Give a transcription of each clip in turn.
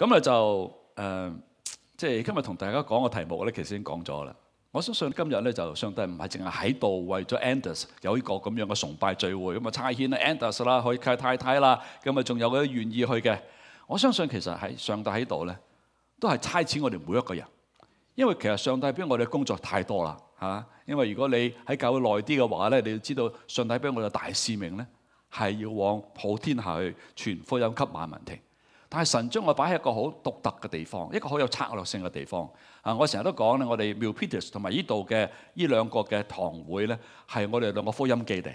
咁咧就誒，即係今日同大家講個題目咧，其實已經講咗啦。我相信今日咧就上帝唔係淨係喺度為咗 Anders 有呢個咁樣嘅崇拜聚會，咁啊差遣啊 Anders 啦，去契太太啦，咁啊仲有嗰啲願意去嘅。我相信其實喺上帝喺度咧，都係差遣我哋每一個人，因為其實上帝俾我哋工作太多啦嚇。因為如果你喺教會耐啲嘅話咧，你要知道上帝俾我哋大使命咧，係要往普天下去傳福音給萬民聽。但係神將我擺喺一個好獨特嘅地方，一個好有策略性嘅地方。啊，我成日都講咧，我哋 Mill Peters 同埋呢度嘅呢兩個嘅堂會咧，係我哋兩個福音基地。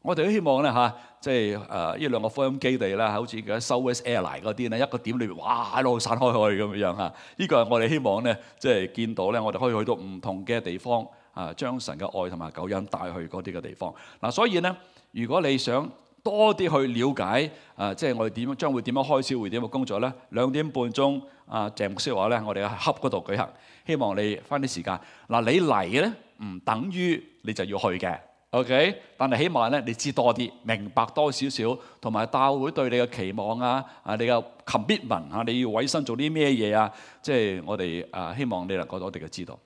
我哋都希望咧嚇，即係誒呢兩個福音基地啦，好似嘅 Southeast e 嗰啲咧，一個點裏面哇，喺度散開去咁樣樣嚇。依個係我哋希望咧，即係見到咧，我哋可以去到唔同嘅地方啊，將神嘅愛同埋救恩帶去嗰啲嘅地方。嗱，所以咧，如果你想，多啲去了解啊，即係我哋點將會點樣開始會點樣工作咧？兩點半鐘啊，鄭叔話咧，我哋喺恰嗰度舉行，希望你翻啲時間嗱。你嚟咧唔等於你就要去嘅，OK？但係起望咧，你知多啲，明白多少少，同埋教會對你嘅期望啊，啊，你嘅 commitment 啊，你要委身做啲咩嘢啊？即係我哋啊，希望你能夠我哋嘅知道。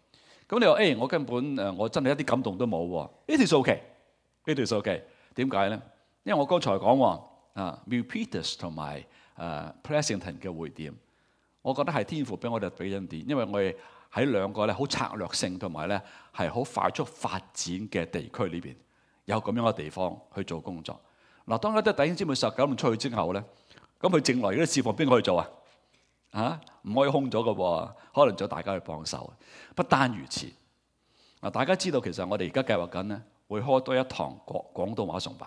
咁你話誒，我根本誒，我真係一啲感動都冇喎。呢條數期，呢條數期點解咧？因為我剛才講喎，啊 n e l Peters 同埋诶 Presington 嘅會點，我覺得係天父俾我哋俾恩典，因為我哋喺兩個咧好策略性同埋咧係好快速發展嘅地區裏边，有咁樣嘅地方去做工作嗱。當一啲弟兄姊妹十九唔出去之後咧，咁佢剩来嗰啲事奉邊個去做啊？啊，唔可以空咗嘅喎，可能就大家去幫手。不單如此嗱，大家知道其實我哋而家計劃緊咧會開多一堂廣广东话崇拜。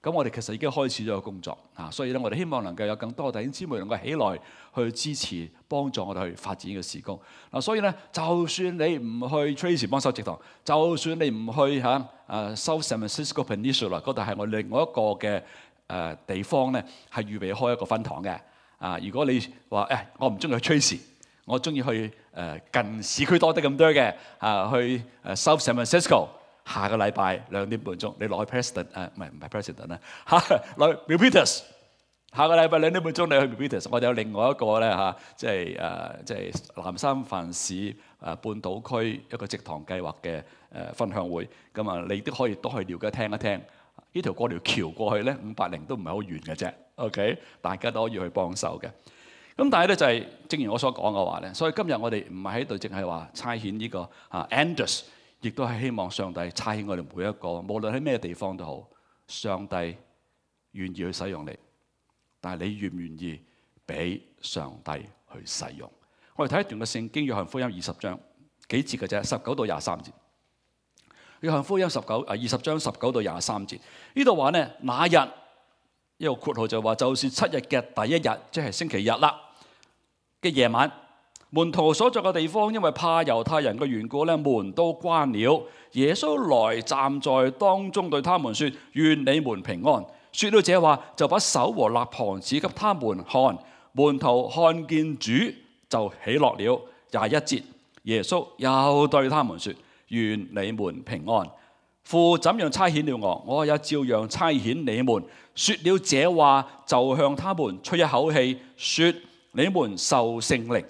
咁我哋其實已經開始咗個工作，啊，所以咧我哋希望能夠有更多弟兄姊妹能夠起來去支持幫助我哋去發展嘅事工。嗱，所以咧就算你唔去 Trace 幫收直堂，就算你唔去嚇誒收 San Francisco Peninsula 嗰度係我另外一個嘅誒地方咧，係預備開一個分堂嘅。啊，如果你話誒我唔中意去 Trace，我中意去誒近市區多啲咁多嘅啊，去誒收 San Francisco。下個禮拜兩點半鐘，你攞去 President，誒，唔係唔係 President 啦，嚇，攞去 m e p e a t e r s 下個禮拜兩點半鐘，你去 m e p e a t e r s 我哋有另外一個咧嚇，即係誒，即係南山凡市誒半島區一個直堂計劃嘅誒分享會。咁啊，你都可以多去了解聽一聽。呢條過條橋過去咧，五百零都唔係好遠嘅啫。OK，大家都可以去幫手嘅。咁但係咧就係正如我所講嘅話咧，所以今日我哋唔係喺度淨係話差遣呢個啊 Anders。亦都系希望上帝差遣我哋每一个，无论喺咩地方都好，上帝愿意去使用你，但系你愿唔愿意俾上帝去使用？我哋睇一段嘅圣经约翰福音二十章几节嘅啫，十九到廿三节。约翰福音十九啊二十章十九到廿三节呢度话呢，那日一个括号就话，就算七日嘅第一日，即系星期日啦。嘅夜晚。门徒所在嘅地方，因为怕犹太人嘅缘故咧，门都关了。耶稣来站在当中，对他们说：愿你们平安。说到这话，就把手和肋旁指给他们看。门徒看见主就喜落了。廿一节，耶稣又对他们说：愿你们平安。父怎样差遣了我，我也照样差遣你们。说了这话，就向他们吹一口气，说：你们受圣灵。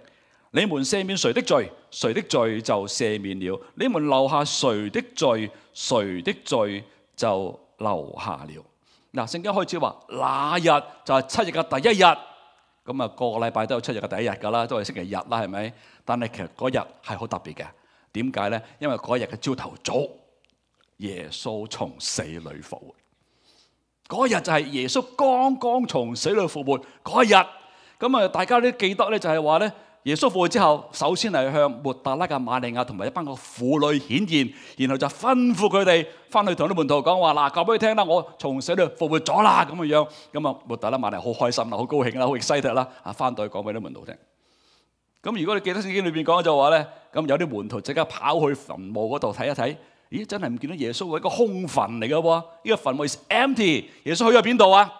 你们赦免谁的罪，谁的罪就赦免了；你们留下谁的罪，谁的罪就留下了。嗱，圣经开始话，那日就系七日嘅第一日。咁啊，个个礼拜都有七日嘅第一日噶啦，都系星期日啦，系咪？但系嗰日系好特别嘅。点解咧？因为嗰日嘅朝头早，耶稣从死里复活。嗰日就系耶稣刚刚从死里复活嗰日。咁啊，大家都记得咧，就系话咧。耶稣复活之后，首先系向抹达拉嘅玛利亚同埋一班个妇女显现，然后就吩咐佢哋翻去同啲门徒讲话：嗱，讲俾佢听啦，我从死度复活咗啦咁嘅样。咁啊，抹达拉玛利好开心啦，好高兴啦，好 excited 啦，啊，翻到去讲俾啲门徒听。咁如果你记得圣经里边讲就话咧，咁有啲门徒即刻跑去坟墓嗰度睇一睇，咦，真系唔见到耶稣，一个空坟嚟嘅喎，呢个坟墓是 empty，耶稣去咗边度啊？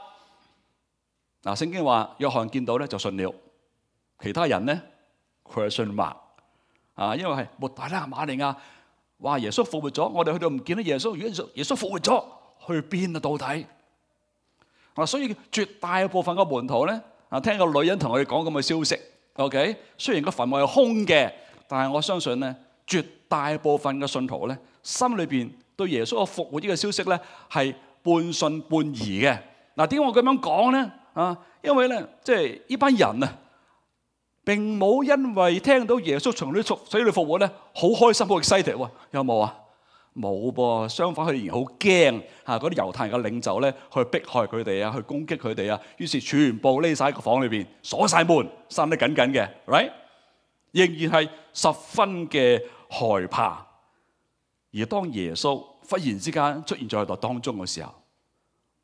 嗱，圣经话，约翰见到咧就信了，其他人咧。question 话啊，因为系摩大拉马利亚，哇！耶稣复活咗，我哋去到唔见到耶稣。如果耶稣复活咗，去边啊？到底啊？所以绝大部分嘅门徒咧，啊，听个女人同佢讲咁嘅消息，OK。虽然个坟墓系空嘅，但系我相信咧，绝大部分嘅信徒咧，心里边对耶稣嘅复活呢个消息咧，系半信半疑嘅。嗱，点解我咁样讲咧？啊，因为咧，即系呢班人啊。并冇因为听到耶稣从呢度死里复活咧，好开心好 excited 有冇啊？冇噃，相反佢仍然好惊吓，嗰啲犹太人嘅领袖咧，去迫害佢哋啊，去攻击佢哋啊，于是全部匿晒喺个房里边，锁晒门，闩得紧紧嘅，right？仍然系十分嘅害怕。而当耶稣忽然之间出现在佢哋当中嘅时候，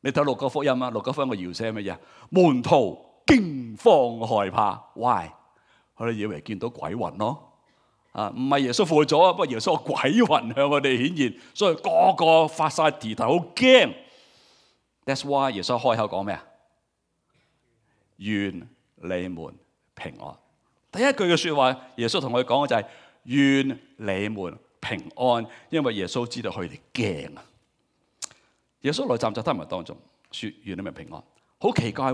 你睇《六个福音》啊，《六个福音》嘅摇声乜嘢？门徒惊慌害怕，why？佢哋以為見到鬼魂咯，啊，唔係耶穌負咗，不過耶穌鬼魂向我哋顯現，所以個個發晒地头好驚。That's why 耶穌開口講咩啊？願你們平安。第一句嘅说話，耶穌同佢講嘅就係願你們平安，因為耶穌知道佢哋驚啊。耶穌来站在他們當中，说願你們平安。好奇怪，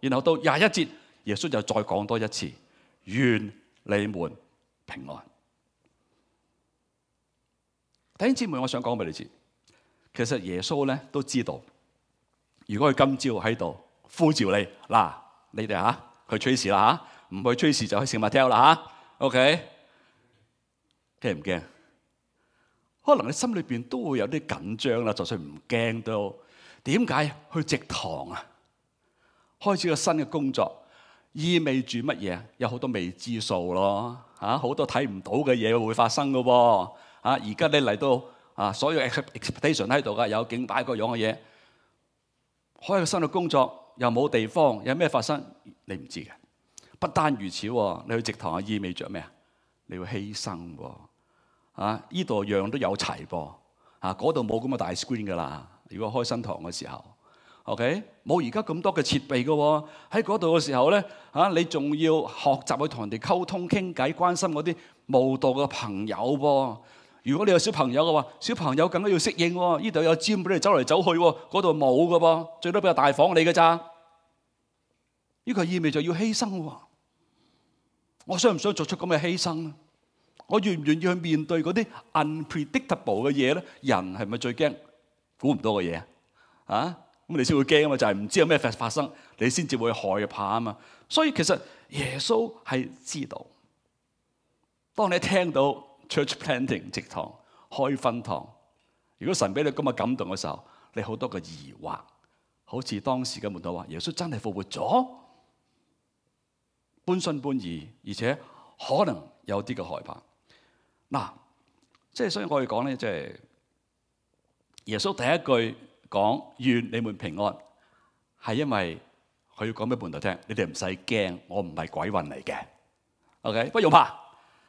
然後到廿一節，耶穌就再講多一次。愿你们平安。弟兄姊妹，我想讲俾你知，其实耶稣咧都知道，如果佢今朝喺度呼召你，嗱，你哋吓去吹事啦吓，唔去吹事就去食麦厅啦吓，OK？惊唔惊？可能你心里边都会有啲紧张啦，就算唔惊都，点解去直堂啊？开始个新嘅工作。意味住乜嘢？有好多未知數咯，嚇好多睇唔到嘅嘢會發生噶噃，而家你嚟到啊，所有 expectation 喺度噶，有景擺個樣嘅嘢，開新嘅工作又冇地方，有咩發生你唔知嘅。不單如此，你去直堂啊意味着咩啊？你要犧牲喎，啊呢度樣都有齊噃，啊嗰度冇咁嘅大 screen 噶啦，如果開新堂嘅時候。OK，冇而家咁多嘅設備嘅喎。喺嗰度嘅時候咧，嚇你仲要學習去同人哋溝通傾偈，關心嗰啲無道嘅朋友噃。如果你有小朋友嘅話，小朋友更加要適應喎。呢度有尖，俾你走嚟走去喎。嗰度冇嘅噃，最多俾個大房你嘅咋。呢個意味就要犧牲喎。我想唔想作出咁嘅犧牲咧？我愿唔願意去面對嗰啲 unpredictable 嘅嘢咧？人係咪最驚估唔到嘅嘢啊？咁你先会惊啊嘛，就系唔知有咩发发生，你先至会害怕啊嘛。所以其实耶稣系知道，当你听到 church planting 直堂开分堂，如果神俾你今日感动嘅时候，你好多嘅疑惑，好似当时嘅门徒话：耶稣真系复活咗，半信半疑，而且可能有啲嘅害怕。嗱，即系所以我哋讲咧，即系耶稣第一句。讲愿你们平安，系因为佢要讲俾门徒听，你哋唔使惊，我唔系鬼魂嚟嘅，OK，不用怕。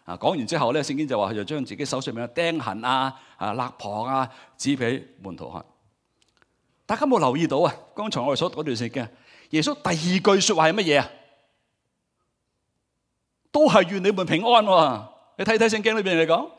啊，讲完之后咧，圣经就话佢就将自己手上面嘅钉痕啊、啊肋旁啊指俾门徒看。大家有冇留意到啊？刚才我哋所嗰段圣经，耶稣第二句说话系乜嘢啊？都系愿你们平安。你睇睇圣经里边嚟讲。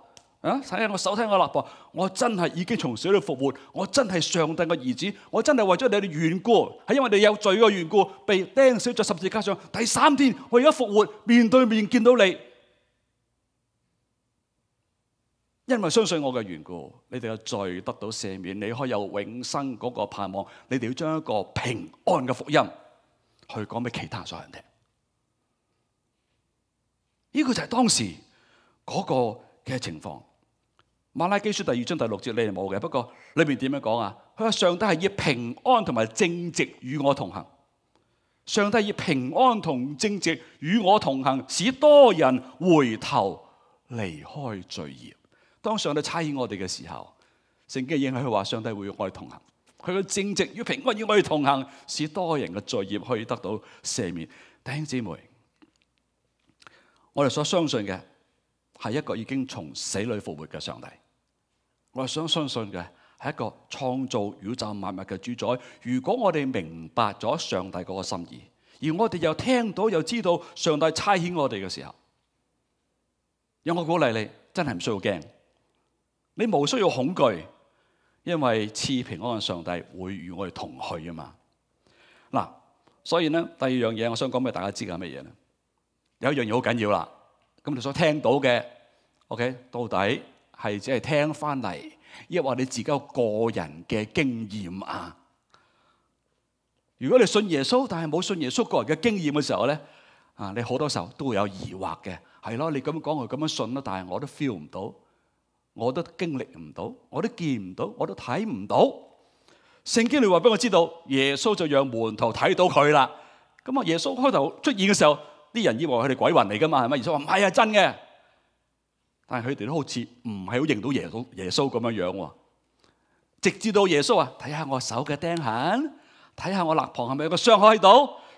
啊！睇下我手，睇我肋膊，我真系已经从小到复活，我真系上帝嘅儿子，我真系为咗你哋缘故，系因为你有罪嘅缘故，被钉死在十字架上。第三天，我而家复活，面对面见到你，因为相信我嘅缘故，你哋嘅罪得到赦免，你可以有永生嗰个盼望。你哋要将一个平安嘅福音去讲俾其他所有人听。呢个就系当时嗰个嘅情况。马拉基书第二章第六节，你系冇嘅。不过里边点样讲啊？佢话上帝系以平安同埋正直与我同行。上帝以平安同正直与我同行，使多人回头离开罪孽。当上帝差遣我哋嘅时候，圣经影响佢话上帝会哋同行。佢嘅正直与平安与我哋同行，使多人嘅罪孽可以得到赦免。弟兄姊妹，我哋所相信嘅系一个已经从死里复活嘅上帝。我想相信嘅係一個創造宇宙万物嘅主宰。如果我哋明白咗上帝嗰個心意，而我哋又聽到又知道上帝差遣我哋嘅時候，有我鼓勵你，真係唔需要驚，你无需要恐懼，因為賜平安嘅上帝會與我哋同去啊嘛。嗱，所以呢，第二樣嘢，我想講俾大家知嘅係乜嘢呢？有一樣嘢好緊要啦。咁你所聽到嘅，OK，到底？系只系听翻嚟，亦或你自己有个人嘅经验啊？如果你信耶稣，但系冇信耶稣个人嘅经验嘅时候咧，啊，你好多时候都会有疑惑嘅，系咯？你咁样讲，我咁样信啦，但系我都 feel 唔到，我都经历唔到，我都见唔到，我都睇唔到。圣经里话俾我知道，耶稣就让门徒睇到佢啦。咁啊，耶稣开头出现嘅时候，啲人以为佢哋鬼魂嚟噶嘛，系咪？耶稣话唔系啊，真嘅。但系佢哋都好似唔系好认到耶稣耶稣咁样样喎，直至到耶稣啊，睇下我手嘅钉痕，睇下我肋旁系咪有个伤口。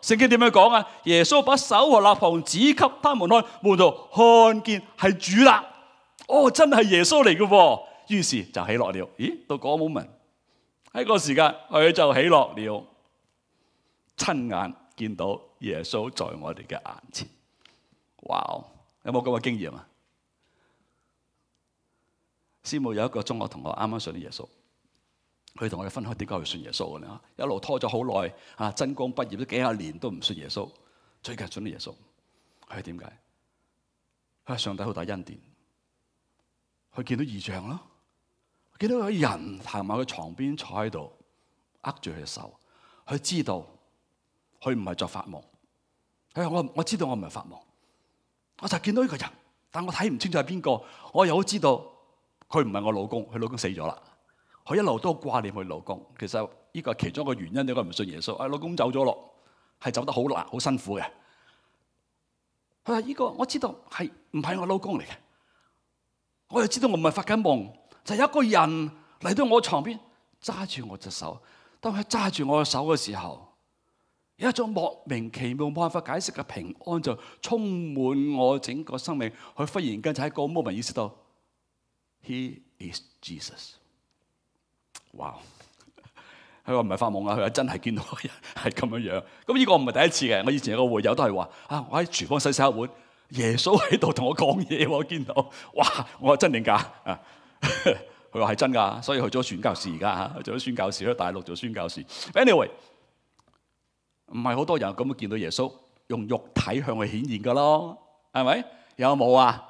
圣经点样讲啊？耶稣把手和肋旁指给他们看，门徒看见系主啦，哦，真系耶稣嚟嘅，于是就起落了。咦？到嗰 moment 喺个时间佢就起落了，亲眼见到耶稣在我哋嘅眼前。哇！有冇咁嘅经验啊？師母有一個中學同學啱啱信啲耶穌，佢同我哋分開，點解要信耶穌嘅咧？一路拖咗好耐，啊，真光畢業都幾廿年都唔信耶穌，最近信咗耶穌，佢點解？啊，上帝好大恩典，佢見到異象咯，見到有人行埋佢床邊坐喺度，握住佢嘅手，佢知道佢唔係作法夢，佢話我我知道我唔係法夢，我就見到呢個人，但我睇唔清楚係邊個，我有知道。佢唔系我老公，佢老公死咗啦。佢一路都挂念佢老公。其实呢个系其中一个原因，你佢唔信耶稣。啊，老公走咗咯，系走得好难、好辛苦嘅。佢话呢个我知道系唔系我老公嚟嘅，我又知道我唔系发紧梦，就系一个人嚟到我床边，揸住我只手。当佢揸住我嘅手嘅时候，有一种莫名其妙、冇办法解释嘅平安就充满我整个生命。佢忽然间就喺个 moment 意识到。He is Jesus. 哇！佢话唔系发梦啊，佢话真系见到个人系咁样样。咁呢个唔系第一次嘅，我以前有个会友都系话：啊，我喺厨房洗洗一碗，耶稣喺度同我讲嘢，我见到，哇！我话真定假啊？佢话系真噶，所以去咗宣教士而家吓，做咗宣教士喺大陆做宣教士。Anyway，唔系好多人咁见到耶稣用肉体向佢显现噶咯，系咪？有冇啊？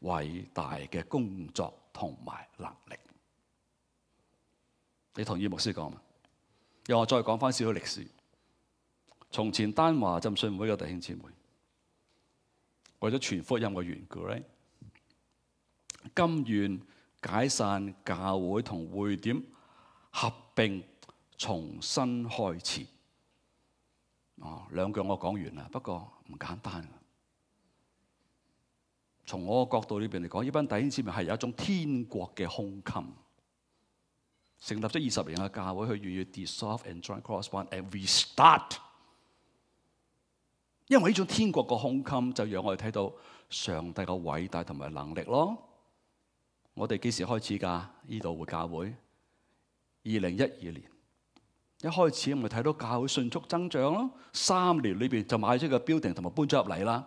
偉大嘅工作同埋能力，你同意牧師講嘛？又我再講翻少少歷史。從前丹華浸信會嘅弟兄姊妹為咗全福音嘅缘故咧，甘願解散教會同會點，合并，重新開始。哦，兩句我講完啦，不過唔簡單。從我個角度裏邊嚟講，呢班弟兄姊妹係有一種天國嘅胸襟，成立咗二十年嘅教會，去願意 dissolve and join cross one and restart。因為呢種天國嘅胸襟，就讓我哋睇到上帝嘅偉大同埋能力咯。我哋幾時開始㗎？呢度會教會，二零一二年，一開始我哋睇到教會迅速增長咯，三年裏邊就買咗個 building 同埋搬咗入嚟啦。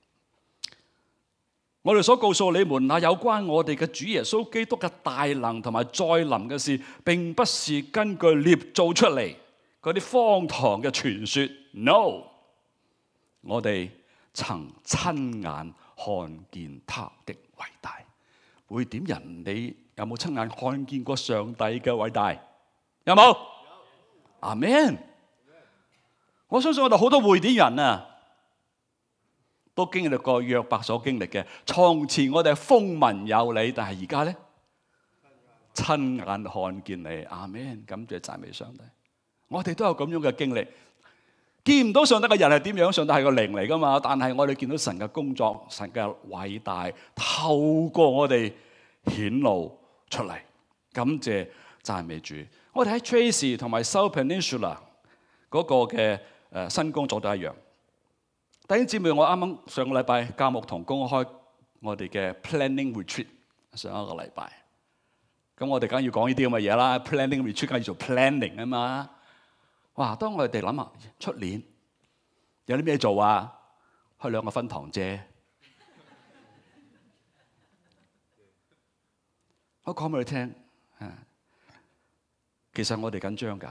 我哋所告诉你们那有关我哋嘅主耶稣基督嘅大能同埋再临嘅事，并不是根据捏造出嚟嗰啲荒唐嘅传说。no，我哋曾亲眼看见他的伟大。会点人？你有冇亲眼看见过上帝嘅伟大？有冇？阿 n 我相信我哋好多会点人啊！都经历过约伯所经历嘅，从前我哋系风闻有你，但系而家咧亲眼看见你，阿 Man，感谢赞美上帝，我哋都有咁样嘅经历。见唔到上帝嘅人系点样？上帝系个灵嚟噶嘛？但系我哋见到神嘅工作、神嘅伟大，透过我哋显露出嚟。感谢赞美主，我哋喺 Tracy 同埋 s o u t h a Peninsula 嗰个嘅诶新工作都一样。弟兄姊妹，我啱啱上個禮拜教牧同公開我哋嘅 planning retreat 上一個禮拜，咁我哋梗要講呢啲咁嘅嘢啦，planning retreat 緊要做 planning 啊嘛。哇！當我哋諗下出年有啲咩做啊？开兩個分堂啫。我講俾你聽，其實我哋緊張㗎，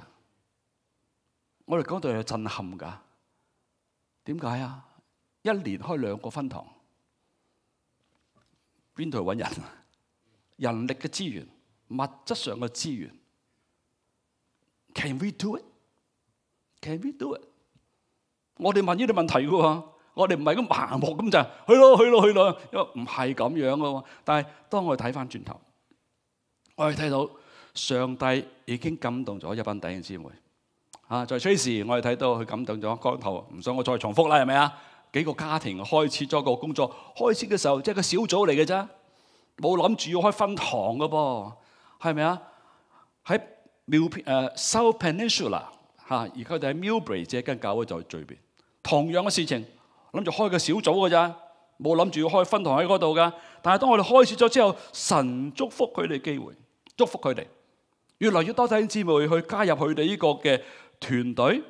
我哋嗰度有震撼㗎。点解啊？一年开两个分堂，边度揾人啊？人力嘅资源，物质上嘅资源，Can we do it？Can we do it？我哋问呢啲问题嘅，我哋唔系咁盲目咁就去咯去咯去咯，因为唔系咁样嘅。但系当我哋睇翻转头，我哋睇到上帝已经感动咗一班弟兄姊妹。啊，在 Trace 我哋睇到佢感動咗光頭，唔想我再重複啦，係咪啊？幾個家庭開始咗個工作，開始嘅時候即係個小組嚟嘅啫，冇諗住要開分堂嘅噃，係咪啊？喺 Mill 誒 South Peninsula 嚇，而佢哋喺 m i l b u r y 即係間教會在最邊。同樣嘅事情，諗住開個小組嘅啫，冇諗住要開分堂喺嗰度噶。但係當我哋開始咗之後，神祝福佢哋機會，祝福佢哋，越嚟越多弟兄姊妹去加入佢哋呢個嘅。團隊，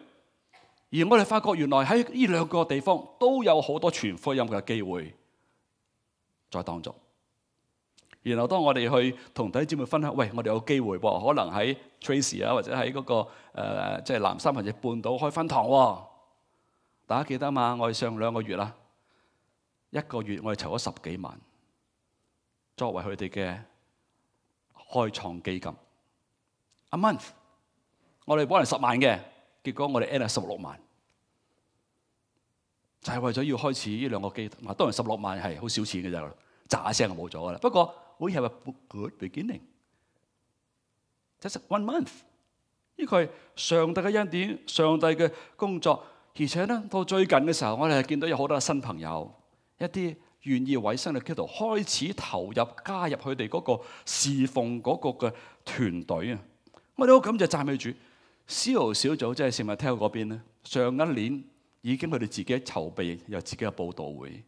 而我哋發覺原來喺呢兩個地方都有好多傳福音嘅機會在當中。然後當我哋去同弟兄姊妹分享，喂，我哋有機會喎，可能喺 Tracy 啊，或者喺嗰個即係南山或者半島開分堂。大家記得嘛？我哋上兩個月啦，一個月我哋籌咗十幾萬，作為佢哋嘅開創基金。A month。我哋帮人十万嘅，结果我哋 e n d 系十六万，就系为咗要开始呢两个基。嗱，当然十六万系好少钱嘅啫，喳声就冇咗噶啦。不过 have a good beginning，just one month。呢个系上帝嘅恩典，上帝嘅工作。而且咧，到最近嘅时候，我哋系见到有好多新朋友，一啲愿意委身嘅基督，开始投入加入佢哋嗰个侍奉嗰个嘅团队啊！我哋好感谢赞美主。銷小組即係食物廳嗰邊咧，上一年已經佢哋自己筹籌備，有自己嘅報道會，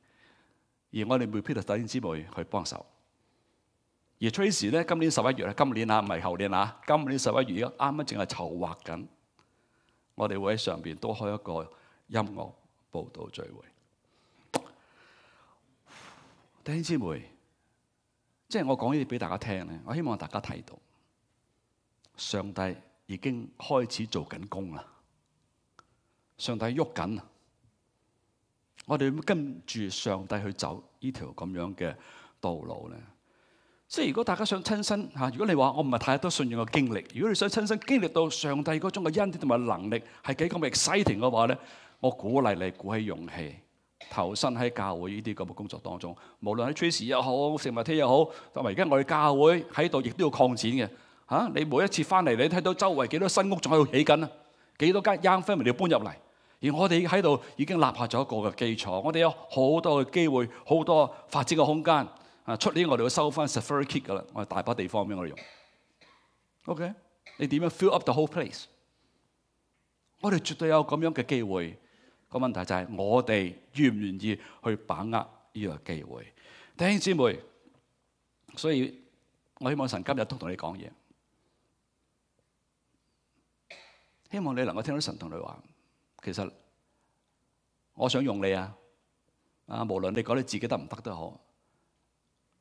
而我哋會 Peter 弟姊妹去幫手。而 Trace 咧，今年十一月咧，今年啊，唔係後年啊，今年十一月而家啱啱正係籌劃緊，我哋會喺上边都開一個音樂報道聚會。弟兄姊妹，即係我講呢啲俾大家聽咧，我希望大家睇到上帝。已经开始做紧工啦，上帝喐紧，我哋跟住上帝去走呢条咁样嘅道路咧。即系如果大家想亲身吓，如果你话我唔系太多信仰嘅经历，如果你想亲身经历到上帝嗰种嘅恩典同埋能力系几咁 exciting 嘅话咧，我鼓励你鼓起勇气，投身喺教会呢啲咁嘅工作当中。无论喺 Trace 又好，食物厅又好，同埋而家我哋教会喺度亦都要扩展嘅。嚇！你每一次翻嚟，你睇到周圍幾多新屋仲喺度起緊啊？幾多間 young family 要搬入嚟？而我哋喺度已經立下咗一個嘅基礎，我哋有好多嘅機會，好多發展嘅空間。啊！出年我哋會收翻 s u f a r i kit 噶啦，我哋大把地方俾我哋用。OK？你點樣 fill up the whole place？我哋絕對有咁樣嘅機會。個問題就係我哋願唔願意去把握呢個機會，弟兄姊妹。所以我希望神今日都同你講嘢。希望你能够听到神同你话，其实我想用你啊，啊无论你讲你自己得唔得都好，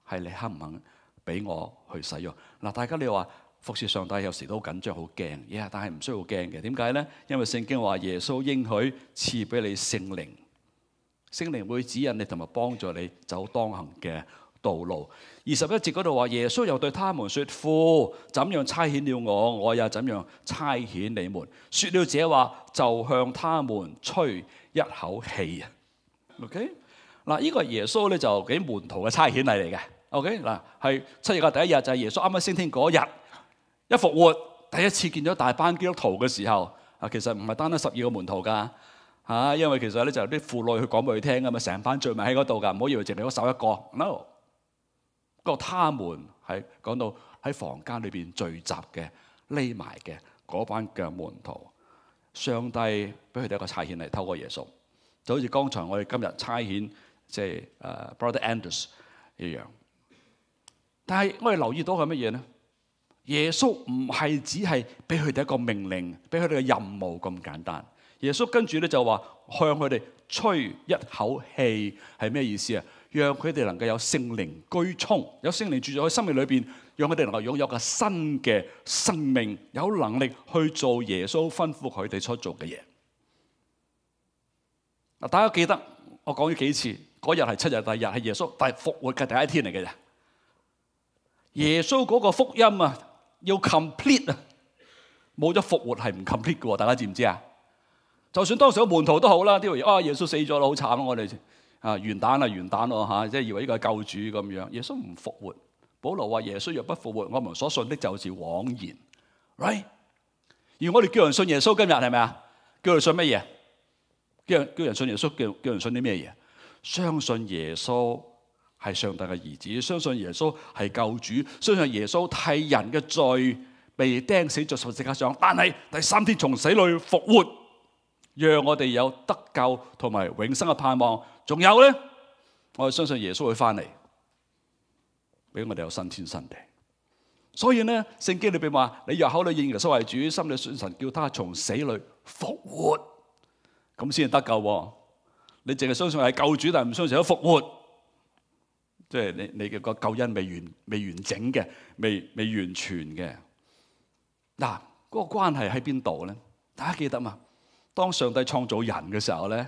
系你肯唔肯俾我去使用嗱？大家你话服侍上帝有时都好紧张、好惊，耶！但系唔需要惊嘅，点解咧？因为圣经话耶稣应许赐俾你圣灵，圣灵会指引你同埋帮助你走当行嘅。道路二十一节嗰度话，耶稣又对他们说：父怎样差遣了我，我也怎样差遣你们。说了这话，就向他们吹一口气啊。OK，嗱，呢个系耶稣咧就幾门徒嘅差遣嚟嘅。OK，嗱，系七月嘅第一日就系耶稣啱啱升天嗰日，一复活第一次见到大班基督徒嘅时候啊，其实唔系单單十二个门徒噶吓，因为其实咧就啲父女去讲俾佢听噶嘛，成班聚埋喺嗰度噶，唔好以为净係我手一个。No。嗰個他們喺講到喺房間裏邊聚集嘅匿埋嘅嗰班腳門徒，上帝俾佢哋一個差遣嚟偷過耶穌，就好似剛才我哋今日差遣即係誒 Brother Andrews 一樣。但係我哋留意到係乜嘢呢？耶穌唔係只係俾佢哋一個命令，俾佢哋嘅任務咁簡單。耶穌跟住咧就話向佢哋吹一口氣係咩意思啊？让佢哋能够有圣灵居充，有圣灵住在佢生命里边，让佢哋能够拥有个新嘅生命，有能力去做耶稣吩咐佢哋所做嘅嘢。嗱，大家记得我讲咗几次，嗰日系七日第日系耶稣系复活嘅第一天嚟嘅啫。耶稣嗰个福音啊，要 complete 啊，冇咗复活系唔 complete 嘅，大家知唔知啊？就算当时有门徒都好啦，啲话啊，耶稣死咗啦，好惨啊，我哋。啊！元旦啊，元旦咯，嚇！即係以為呢個係救主咁樣。耶穌唔復活，保羅話：耶穌若不復活，我們所信的就是妄言。right 而我哋叫人信耶穌，今日係咪啊？叫人信乜嘢？叫人叫人信耶穌，叫叫人信啲咩嘢？相信耶穌係上帝嘅兒子，相信耶穌係救主，相信耶穌替人嘅罪被釘死在十字架上，但係第三天從死裏復活，讓我哋有得救同埋永生嘅盼望。仲有咧，我哋相信耶稣会翻嚟，俾我哋有新天新地。所以咧，圣经里边话：你又口里应受为主，心里信神叫他从死里复活，咁先至得救。你净系相信系救主，但系唔相信有复活，即系你你嘅个救恩未完未完整嘅，未未完全嘅。嗱，嗰个关系喺边度咧？大家记得嘛？当上帝创造人嘅时候咧？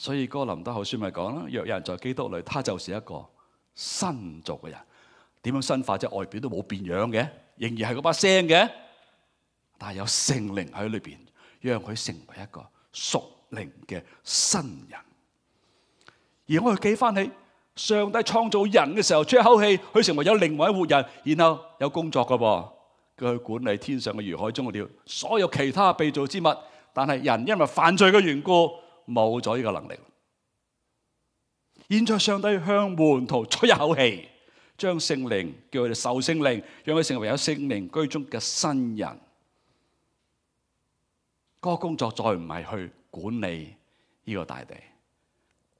所以哥林德后书咪讲啦，若有人在基督里，他就是一个新造嘅人。点样新化？即外表都冇变样嘅，仍然系嗰把声嘅，但系有圣灵喺里边，让佢成为一个属灵嘅新人。而我哋记翻起，上帝创造人嘅时候，出一口气，佢成为有另外一活人，然后有工作噶噃，佢去管理天上嘅如海中嘅鸟，所有其他被造之物。但系人因为犯罪嘅缘故。冇咗呢个能力，现在上帝向门徒吹一口气，将圣灵叫佢哋受圣灵，让佢成为有圣灵居中嘅新人。嗰个工作再唔系去管理呢个大地，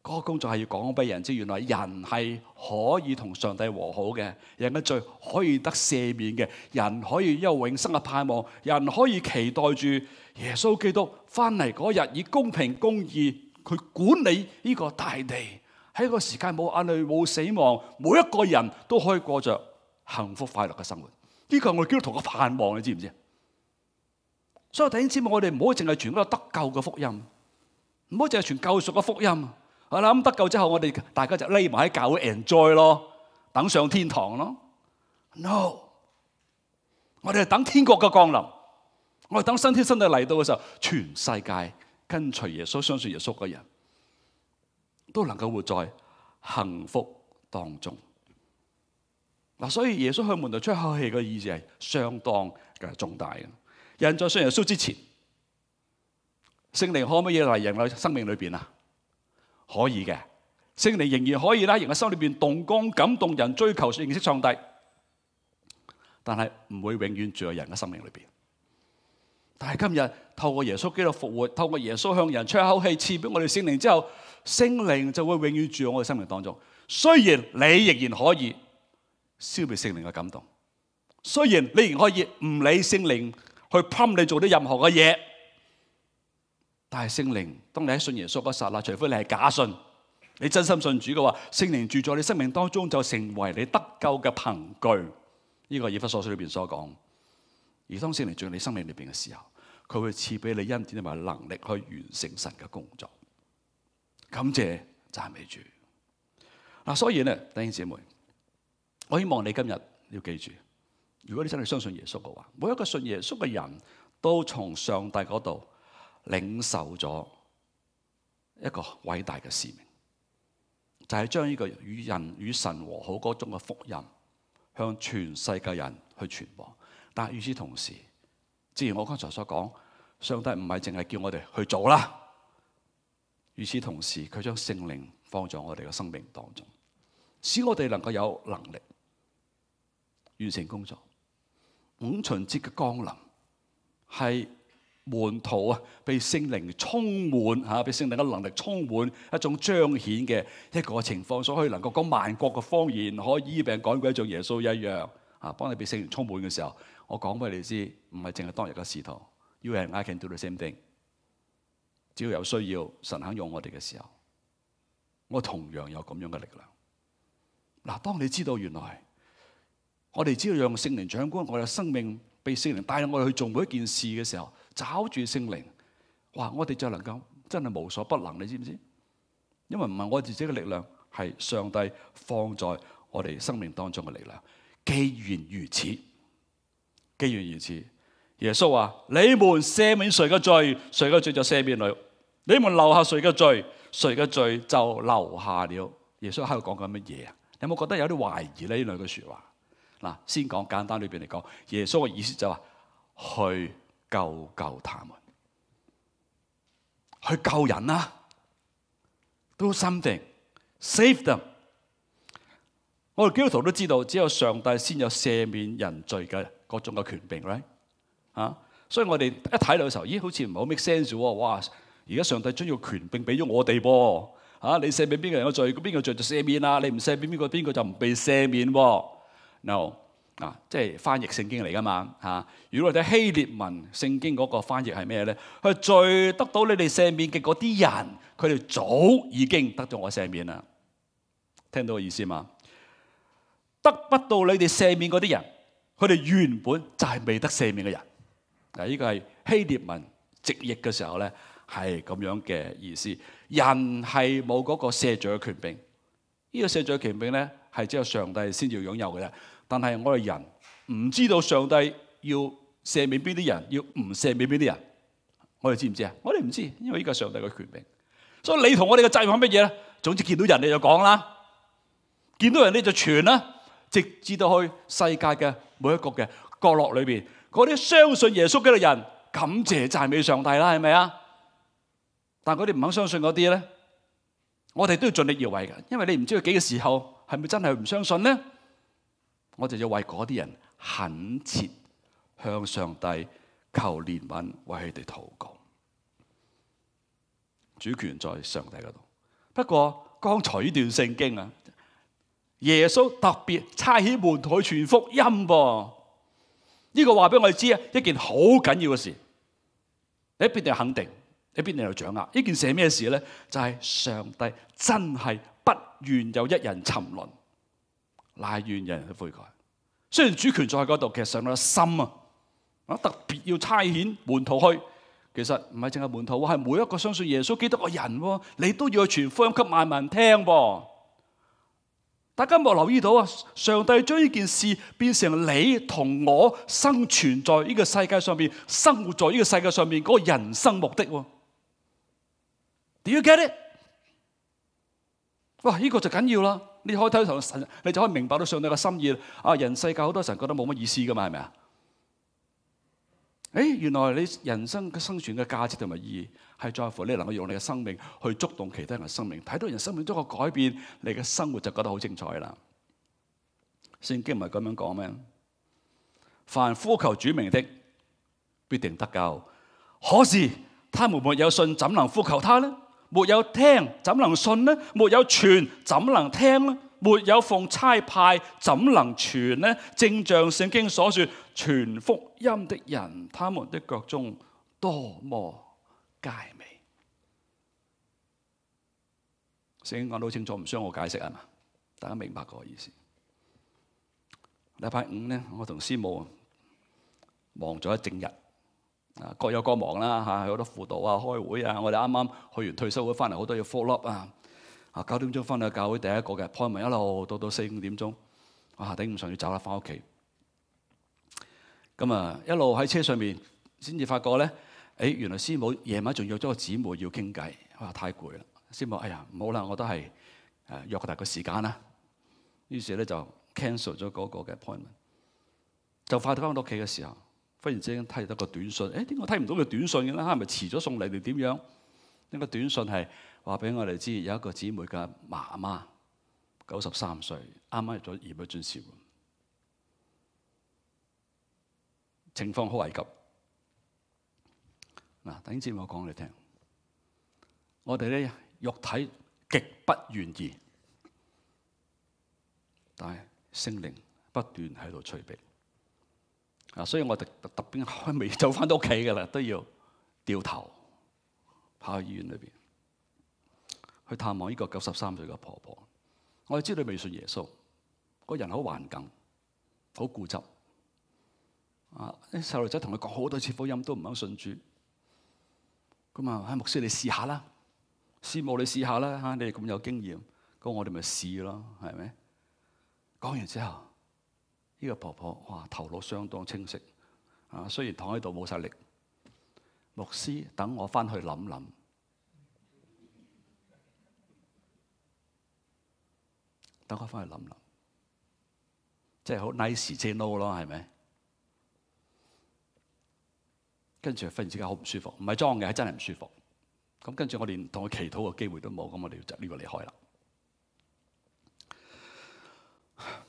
嗰个工作系要讲俾人知，原来人系可以同上帝和好嘅，人嘅罪可以得赦免嘅，人可以有永生嘅盼望，人可以期待住。耶稣基督翻嚟嗰日，以公平公义去管理呢个大地，喺个时间冇眼泪、冇死亡，每一个人都可以过着幸福快乐嘅生活。呢个系我基督徒嘅盼望，你知唔知？所以第一之物，我哋唔好净系传嗰个得救嘅福音，唔好净系传救赎嘅福音。我啦，咁得救之后，我哋大家就匿埋喺教会 enjoy 咯，等上天堂咯。no，我哋系等天国嘅降临。我哋等新天新地嚟到嘅时候，全世界跟随耶稣、相信耶稣嘅人都能够活在幸福当中。嗱，所以耶稣向门徒吹口气嘅意思系相当嘅重大嘅。人在信耶稣之前，圣灵可唔可以嚟人类生命里边啊？可以嘅，圣灵仍然可以啦，人嘅心里边动工、感动人、追求认识上帝，但系唔会永远住喺人嘅生命里边。但系今日透过耶稣基督复活，透过耶稣向人吹口气赐俾我哋圣灵之后，圣灵就会永远住喺我哋生命当中。虽然你仍然可以消灭圣灵嘅感动，虽然你仍然可以唔理圣灵去氹你做啲任何嘅嘢，但系圣灵当你喺信耶稣嗰刹那，除非你系假信，你真心信主嘅话，圣灵住在你生命当中就成为你得救嘅凭据。呢个以弗所书里边所讲，而当圣灵住喺你生命里边嘅时候。佢會賜俾你恩典同埋能力去完成神嘅工作，感謝赞美主。嗱，所以咧，弟兄姊妹，我希望你今日要記住，如果你真係相信耶穌嘅話，每一個信耶穌嘅人都從上帝嗰度領受咗一個偉大嘅使命，就係將呢個與人與神和好嗰種嘅福音向全世界人去傳播。但係與此同時，正如我刚才所讲，上帝唔系净系叫我哋去做啦。与此同时，佢将圣灵放在我哋嘅生命当中，使我哋能够有能力完成工作。五旬节嘅降临系门徒啊，被圣灵充满吓，被圣灵嘅能力充满，一种彰显嘅一个情况，所以能够讲万国嘅方言，可以医病赶鬼，做耶稣一样啊，帮你被圣灵充满嘅时候。我讲俾你知，唔系净系当日嘅视图，要系 I can do the same thing。只要有需要，神肯用我哋嘅时候，我同样有咁样嘅力量。嗱，当你知道原来我哋只要让圣灵长官，我哋生命被圣灵带领，我哋去做每一件事嘅时候，找住圣灵，哇！我哋就能够真系无所不能，你知唔知？因为唔系我自己嘅力量，系上帝放在我哋生命当中嘅力量。既然如此。既然如此，耶稣话：你们赦免谁嘅罪，谁嘅罪就赦免你；你们留下谁嘅罪，谁嘅罪就留下了。耶稣喺度讲紧乜嘢啊？有冇觉得有啲怀疑呢两句说话，嗱，先讲简单里边嚟讲，耶稣嘅意思就话去救救他们，去救人啦，都心定，save them。我哋基督徒都知道，只有上帝先有赦免人罪嘅。各种嘅权柄，吓，所以我哋一睇到嘅时候，咦，好似唔系好 make sense 喎，哇！而家上帝将要权柄俾咗我哋噃，吓，你赦免边个人嘅罪，边个罪就赦免啦，你唔赦免边个，边个就唔被赦免。no，啊，即系翻译圣经嚟噶嘛，吓，如果睇希列文圣经嗰个翻译系咩咧？佢罪得到你哋赦免嘅嗰啲人，佢哋早已经得咗我赦免啦。听到個意思嘛？得不到你哋赦免嗰啲人。佢哋原本就系未得赦免嘅人，嗱呢个系希列文直译嘅时候咧系咁样嘅意思，人系冇嗰个赦罪嘅权柄，呢个赦罪嘅权柄咧系只有上帝先至拥有嘅啫。但系我哋人唔知道上帝要赦免边啲人，要唔赦免边啲人，我哋知唔知啊？我哋唔知，因为呢个上帝嘅权柄。所以你同我哋嘅责任系乜嘢咧？总之见到人你就讲啦，见到人你就传啦，直至到去世界嘅。每一个嘅角落里边，嗰啲相信耶稣嘅人，感谢赞美上帝啦，系咪啊？但佢哋唔肯相信嗰啲咧，我哋都要尽力而为嘅，因为你唔知佢几个时候系咪真系唔相信咧，我哋要为嗰啲人恳切向上帝求怜悯，为佢哋祷告。主权在上帝嗰度，不过刚才呢段圣经啊。耶稣特别差遣门徒去传福音，呢个话俾我哋知啊，一件好紧要嘅事。喺必度肯定？喺必度有掌握？呢件事系咩事咧？就系上帝真系不愿有一人沉沦，乃愿人人悔改。虽然主权在嗰度，其实上帝心啊，啊特别要差遣门徒去。其实唔系净系门徒，系每一个相信耶稣基督嘅人，你都要去传福音给万民听噃。大家莫留意到啊！上帝将呢件事变成你同我生存在呢个世界上面，生活在呢个世界上面嗰人生目的。Do you get it？哇！呢个就紧要啦！你开低头神，你就可以明白到上帝嘅心意啊，人世界好多时觉得冇乜意思噶嘛，系咪啊？诶，原来你人生嘅生存嘅价值同埋意义系在乎你能够用你嘅生命去触动其他人嘅生命，睇到人生命中嘅改变，你嘅生活就觉得好精彩啦。圣经唔系咁样讲咩？凡呼求主名的，必定得救。可是他们没有信，怎能呼求他呢？没有听，怎能信呢？没有传，怎能听呢？没有奉差派，怎能传呢？正像圣经所说。传福音的人，他们的脚中多么佳美。圣经讲到清楚，唔需要我解释系嘛，大家明白个意思。礼拜五呢，我同师母忙咗一整日，啊各有各忙啦，吓好多辅导啊、开会啊。我哋啱啱去完退休会翻嚟，好多要 follow up 啊。啊九点钟翻去教会第一个嘅，开埋一路到到四五点钟，啊顶唔顺要走啦，翻屋企。咁啊，一路喺車上面先至發覺咧，誒原來師母夜晚仲約咗個姊妹要傾偈，哇，太攰啦。師母，哎呀，唔好啦，我都係誒約大個時間啦。於是咧就 cancel 咗嗰個嘅 appointment。就快到翻到屋企嘅時候，忽然之間睇到個短信，誒點解我睇唔到嘅短信嘅咧？係咪遲咗送嚟定點樣？呢個短信係話俾我哋知有一個姊妹嘅媽媽九十三歲，啱啱入咗二級尊師喎。情况好危急，嗱，等阵我讲你听，我哋咧肉体极不愿意，但系圣灵不断喺度催逼，啊，所以我哋特特兵开未走翻到屋企噶啦，都要掉头跑去医院里边去探望呢个九十三岁嘅婆婆。我哋知道未信耶稣，个人好顽梗，好固执。啊！啲細路仔同佢講好多次福音都唔肯信主，咁啊，牧師你試下啦，司母你試下啦嚇！你哋咁有經驗，咁我哋咪試咯，係咪？講完之後，呢個婆婆哇頭腦相當清晰，啊雖然躺喺度冇晒力，牧師等我翻去諗諗，等我翻去諗諗，即係好 nice to k n o 咯，係咪？跟住忽然之間好唔舒服，唔係裝嘅，係真係唔舒服。咁跟住我連同佢祈禱嘅機會都冇，咁我哋就呢個離開啦。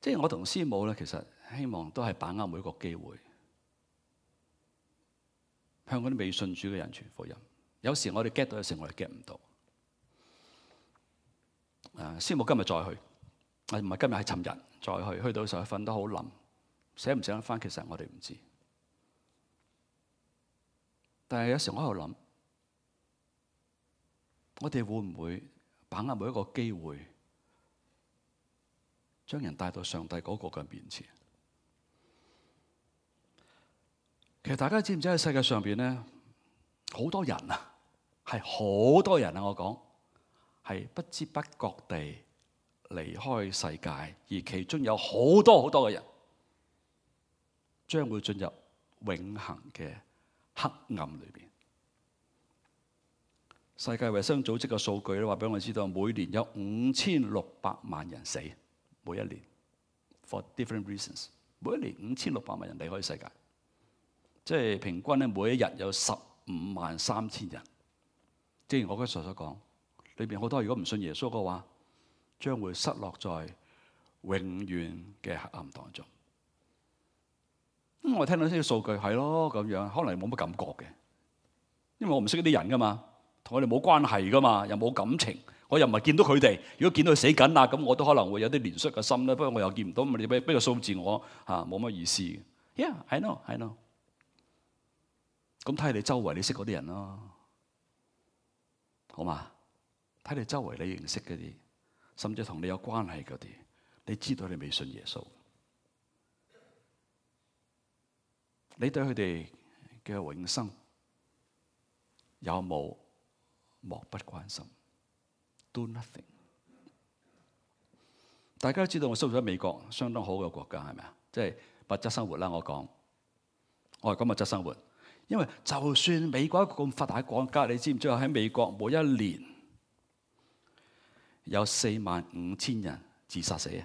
即係我同師母咧，其實希望都係把握每一個機會，向嗰啲未信主嘅人傳福音。有時我哋 get 到嘅事，我哋 get 唔到。啊，師母今日再去，唔係今日係尋日再去，去到時候瞓得好冧，醒唔醒得翻，其實我哋唔知。但系有时我喺度谂，我哋会唔会把握每一个机会，将人带到上帝嗰个嘅面前？其实大家知唔知喺世界上边咧，好多人啊，系好多人啊，我讲系不知不觉地离开世界，而其中有好多好多嘅人，将会进入永恒嘅。黑暗里边，世界卫生组织嘅数据咧，话俾我知道，每年有五千六百万人死，每一年。For different reasons，每一年五千六百万人离开世界，即系平均咧，每一日有十五万三千人。正如我刚才所讲，里边好多如果唔信耶稣嘅话，将会失落在永远嘅黑暗当中。咁我听到呢啲数据系咯，咁样可能冇乜感觉嘅，因为我唔识啲人噶嘛，同佢哋冇关系噶嘛，又冇感情，我又唔系见到佢哋。如果见到佢死紧啦，咁我都可能会有啲怜恤嘅心啦。不过我又见唔到，咪俾俾个数字我吓，冇乜意思。Yeah，I know，I know。咁睇你周围你识嗰啲人咯，好嘛？睇你周围你认识嗰啲，甚至同你有关系嗰啲，你知道你未信耶稣。你對佢哋嘅永生有冇漠不關心？Do nothing。大家都知道我生活喺美國，相當好嘅國家係咪啊？即係物質生活啦。我講我係講物質生活，因為就算美國一個咁發達嘅國家，你知唔知啊？喺美國每一年有四萬五千人自殺死啊！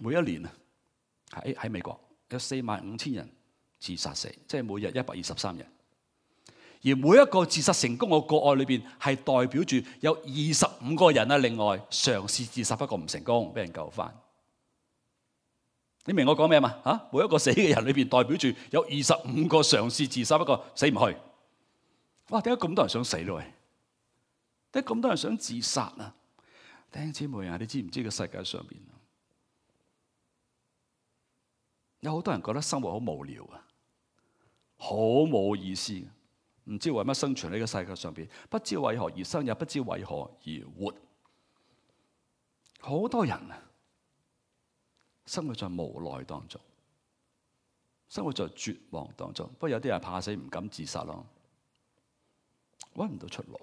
每一年啊，喺喺美國。有四万五千人自杀死，即系每日一百二十三人。而每一个自杀成功嘅个案里边，系代表住有二十五个人啊。另外尝试自杀不过唔成功，俾人救翻。你明我讲咩嘛？吓，每一个死嘅人里边，代表住有二十五个尝试自杀不过死唔去。哇！点解咁多人想死咯？喂，点解咁多人想自杀啊？弟兄姊妹啊，你知唔知个世界上边？有好多人覺得生活好無聊啊，好冇意思，唔知為乜生存喺呢個世界上边，不知為何而生，又不知為何而活。好多人啊，生活在無奈當中，生活在絕望當中。不過有啲人怕死，唔敢自殺咯，搵唔到出路。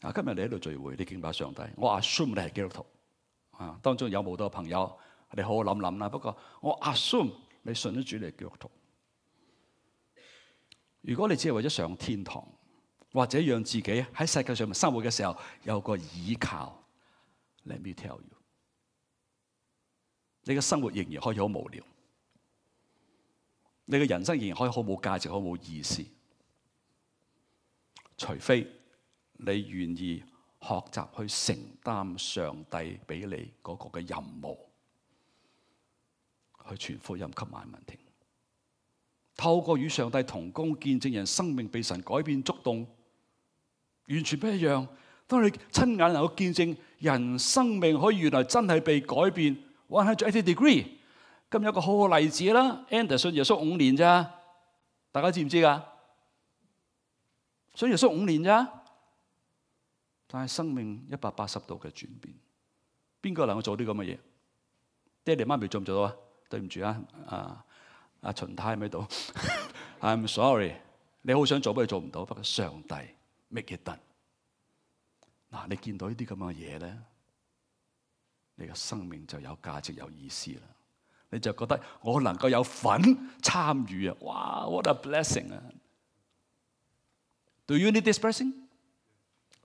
啊，今日你喺度聚會，你見到上帝，我 assume 你係基督徒。啊，當中有冇多朋友？你好好諗諗啦。不過我 assume 你信咗主嚟腳踏。如果你只係為咗上天堂，或者讓自己喺世界上面生活嘅時候有個依靠，Let me tell you，你嘅生活仍然可以好無聊，你嘅人生仍然可以好冇價值、好冇意思，除非你願意學習去承擔上帝俾你嗰個嘅任務。去传福音给万民听，透过与上帝同工见证人生命被神改变触动，完全不一样。当你亲眼能够见证人生命可以原来真系被改变，one d r e g h t y degree。今日有个好好例子啦，Andrew 信耶稣五年咋？大家知唔知噶？以耶稣五年咋？但系生命一百八十度嘅转变，边个能够做啲咁嘅嘢？爹哋妈咪做唔做到啊？对唔住啊，阿阿秦太喺度？I'm sorry，你好想做，不过做唔到。不过上帝 make it done，嗱，你见到呢啲咁嘅嘢咧，你嘅生命就有价值、有意思啦。你就觉得我能够有份参与啊！哇，what a blessing 啊！Do you need this blessing？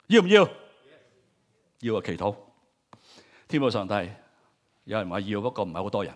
要唔要？要啊！祈祷，天父上帝，有人话要，不过唔系好多人。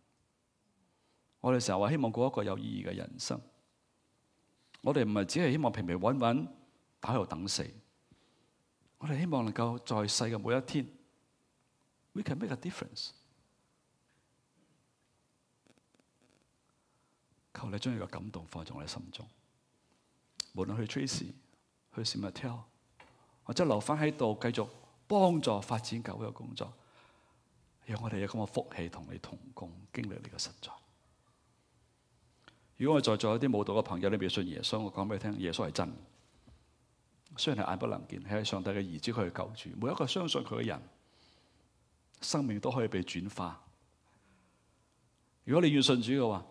我哋成日话希望过一个有意义嘅人生。我哋唔系只系希望平平稳稳打喺度等死。我哋希望能够在世嘅每一天，We can make a difference。求你将呢嘅感动放在我哋心中，无论去 Trace、去 s m i t e l l 或者留翻喺度继续帮助发展教会工作。让我哋有咁嘅福气同你同工，经历你嘅实在。如果我在座有啲舞蹈嘅朋友，你未信耶稣，我讲俾你听，耶稣系真，虽然系眼不能见，系上帝嘅儿子，佢去救主，每一个相信佢嘅人，生命都可以被转化。如果你要信主嘅话，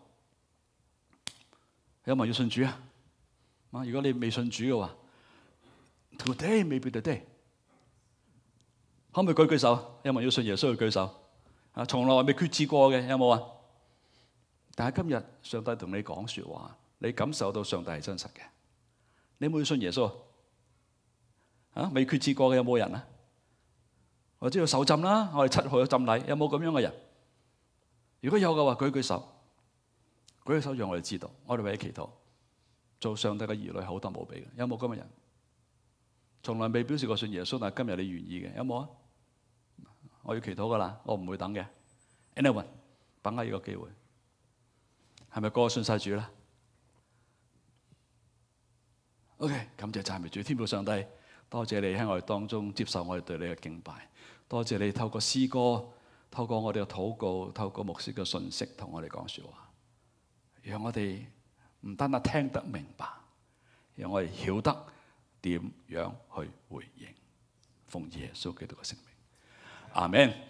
有冇人要信主啊？啊，如果你未信主嘅话，a y m a y b e day。可唔可以举举手？有冇人要信耶稣去举手？啊，从来未决志过嘅有冇啊？但系今日，上帝同你讲说话，你感受到上帝系真实嘅。你会唔信耶稣啊？未决志过嘅有冇人啊？我知道受浸啦，我哋出有浸礼有冇咁样嘅人？如果有嘅话，举举手，举举手，让我哋知道。我哋为你祈祷，做上帝嘅儿女好得无比嘅。有冇咁嘅人？从来未表示过信耶稣，但系今日你愿意嘅有冇啊？我要祈祷噶啦，我唔会等嘅。a n y o n e 把握呢个机会。系咪个个信晒主啦？OK，感谢赞美主，天父上帝，多谢你喺我哋当中接受我哋对你嘅敬拜，多谢你透过诗歌、透过我哋嘅祷告、透过牧师嘅信息同我哋讲说话，让我哋唔单单听得明白，让我哋晓得点样去回应奉耶稣基督嘅圣名，阿门。